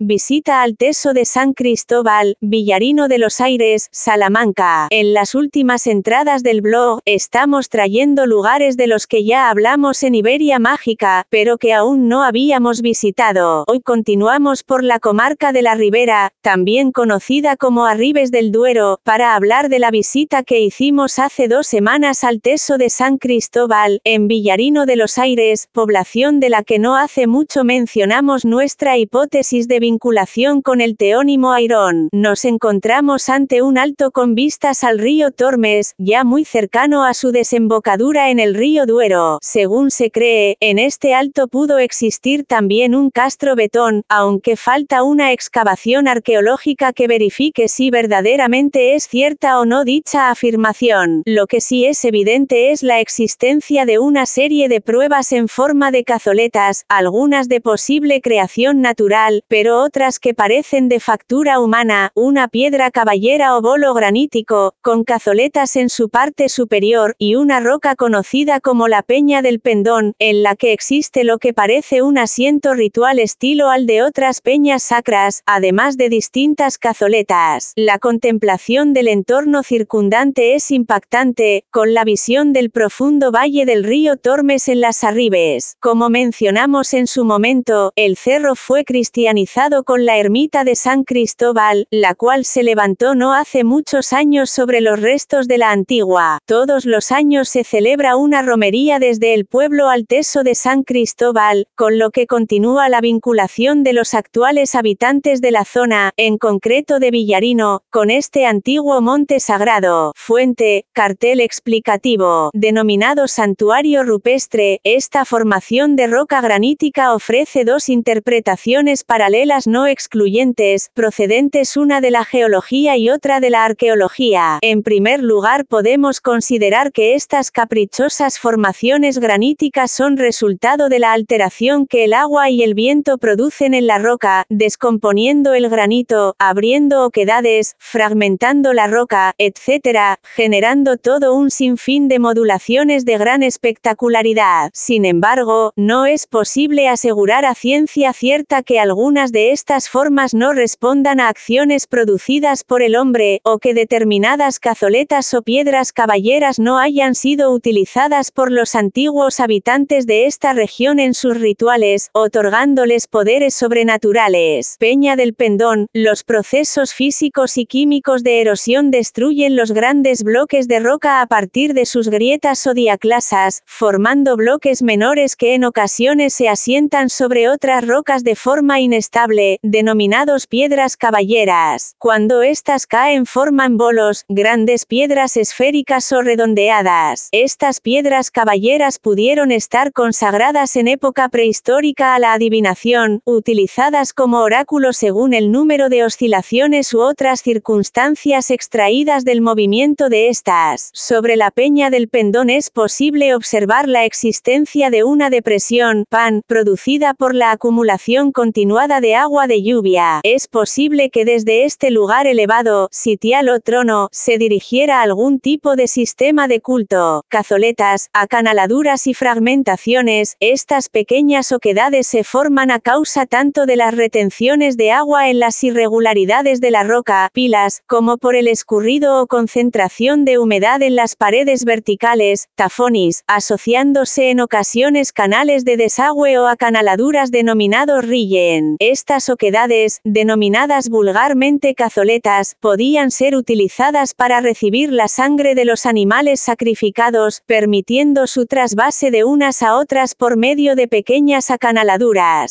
Visita al Teso de San Cristóbal, Villarino de los Aires, Salamanca. En las últimas entradas del blog, estamos trayendo lugares de los que ya hablamos en Iberia Mágica, pero que aún no habíamos visitado. Hoy continuamos por la comarca de la Ribera, también conocida como Arribes del Duero, para hablar de la visita que hicimos hace dos semanas al Teso de San Cristóbal, en Villarino de los Aires, población de la que no hace mucho mencionamos nuestra hipótesis de vinculación con el teónimo Airón, nos encontramos ante un alto con vistas al río Tormes, ya muy cercano a su desembocadura en el río Duero. Según se cree, en este alto pudo existir también un castro betón, aunque falta una excavación arqueológica que verifique si verdaderamente es cierta o no dicha afirmación. Lo que sí es evidente es la existencia de una serie de pruebas en forma de cazoletas, algunas de posible creación natural, pero otras que parecen de factura humana, una piedra caballera o bolo granítico, con cazoletas en su parte superior, y una roca conocida como la Peña del Pendón, en la que existe lo que parece un asiento ritual estilo al de otras peñas sacras, además de distintas cazoletas. La contemplación del entorno circundante es impactante, con la visión del profundo valle del río Tormes en las Arribes. Como mencionamos en su momento, el cerro fue cristianizado con la ermita de San Cristóbal, la cual se levantó no hace muchos años sobre los restos de la antigua. Todos los años se celebra una romería desde el pueblo alteso de San Cristóbal, con lo que continúa la vinculación de los actuales habitantes de la zona, en concreto de Villarino, con este antiguo monte sagrado. Fuente, cartel explicativo, denominado santuario rupestre, esta formación de roca granítica ofrece dos interpretaciones paralelas no excluyentes, procedentes una de la geología y otra de la arqueología. En primer lugar podemos considerar que estas caprichosas formaciones graníticas son resultado de la alteración que el agua y el viento producen en la roca, descomponiendo el granito, abriendo oquedades, fragmentando la roca, etc., generando todo un sinfín de modulaciones de gran espectacularidad. Sin embargo, no es posible asegurar a ciencia cierta que algunas de estas formas no respondan a acciones producidas por el hombre, o que determinadas cazoletas o piedras caballeras no hayan sido utilizadas por los antiguos habitantes de esta región en sus rituales, otorgándoles poderes sobrenaturales. Peña del Pendón, los procesos físicos y químicos de erosión destruyen los grandes bloques de roca a partir de sus grietas o diaclasas, formando bloques menores que en ocasiones se asientan sobre otras rocas de forma inestable denominados piedras caballeras. Cuando estas caen forman bolos, grandes piedras esféricas o redondeadas. Estas piedras caballeras pudieron estar consagradas en época prehistórica a la adivinación, utilizadas como oráculo según el número de oscilaciones u otras circunstancias extraídas del movimiento de estas. Sobre la peña del pendón es posible observar la existencia de una depresión, pan, producida por la acumulación continuada de agua de lluvia. Es posible que desde este lugar elevado, sitial o trono, se dirigiera algún tipo de sistema de culto. Cazoletas, acanaladuras y fragmentaciones, estas pequeñas oquedades se forman a causa tanto de las retenciones de agua en las irregularidades de la roca, pilas, como por el escurrido o concentración de humedad en las paredes verticales, tafonis, asociándose en ocasiones canales de desagüe o acanaladuras denominados rillen estas oquedades, denominadas vulgarmente cazoletas, podían ser utilizadas para recibir la sangre de los animales sacrificados, permitiendo su trasvase de unas a otras por medio de pequeñas acanaladuras.